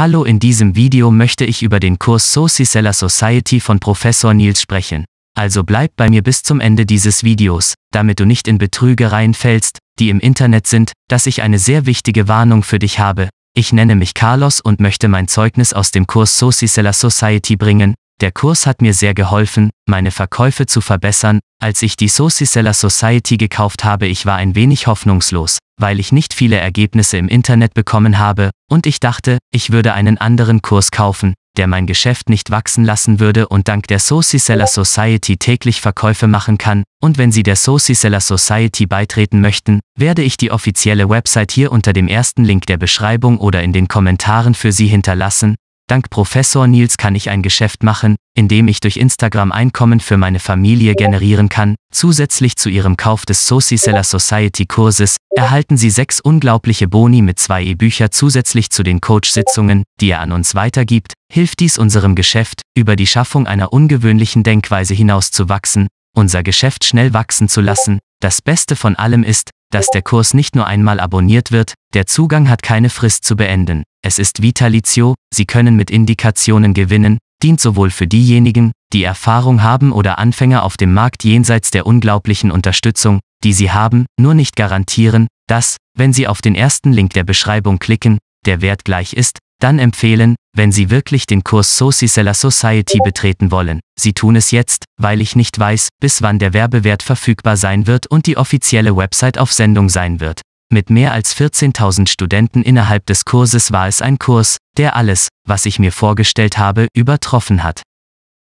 Hallo in diesem Video möchte ich über den Kurs Sauciseller Society von Professor Nils sprechen. Also bleib bei mir bis zum Ende dieses Videos, damit du nicht in Betrügereien fällst, die im Internet sind, dass ich eine sehr wichtige Warnung für dich habe. Ich nenne mich Carlos und möchte mein Zeugnis aus dem Kurs Sauciseller Society bringen. Der Kurs hat mir sehr geholfen, meine Verkäufe zu verbessern. Als ich die Sauciseller Society gekauft habe, ich war ein wenig hoffnungslos weil ich nicht viele Ergebnisse im Internet bekommen habe, und ich dachte, ich würde einen anderen Kurs kaufen, der mein Geschäft nicht wachsen lassen würde und dank der Seller Society täglich Verkäufe machen kann, und wenn Sie der Seller Society beitreten möchten, werde ich die offizielle Website hier unter dem ersten Link der Beschreibung oder in den Kommentaren für Sie hinterlassen, Dank Professor Nils kann ich ein Geschäft machen, in dem ich durch Instagram Einkommen für meine Familie generieren kann. Zusätzlich zu Ihrem Kauf des Soci Seller Society Kurses erhalten Sie sechs unglaubliche Boni mit zwei E-Bücher zusätzlich zu den Coach-Sitzungen, die er an uns weitergibt. Hilft dies unserem Geschäft, über die Schaffung einer ungewöhnlichen Denkweise hinauszuwachsen, unser Geschäft schnell wachsen zu lassen. Das Beste von allem ist, dass der Kurs nicht nur einmal abonniert wird, der Zugang hat keine Frist zu beenden. Es ist Vitalizio, Sie können mit Indikationen gewinnen, dient sowohl für diejenigen, die Erfahrung haben oder Anfänger auf dem Markt jenseits der unglaublichen Unterstützung, die sie haben, nur nicht garantieren, dass, wenn sie auf den ersten Link der Beschreibung klicken, der Wert gleich ist, dann empfehlen, wenn Sie wirklich den Kurs Saucicella Society betreten wollen. Sie tun es jetzt, weil ich nicht weiß, bis wann der Werbewert verfügbar sein wird und die offizielle Website auf Sendung sein wird. Mit mehr als 14.000 Studenten innerhalb des Kurses war es ein Kurs, der alles, was ich mir vorgestellt habe, übertroffen hat.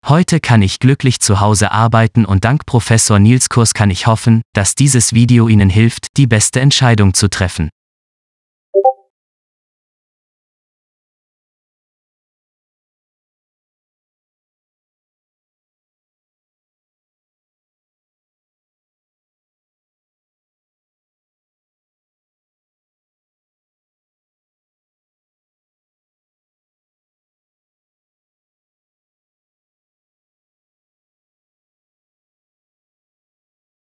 Heute kann ich glücklich zu Hause arbeiten und dank Professor Niels Kurs kann ich hoffen, dass dieses Video Ihnen hilft, die beste Entscheidung zu treffen.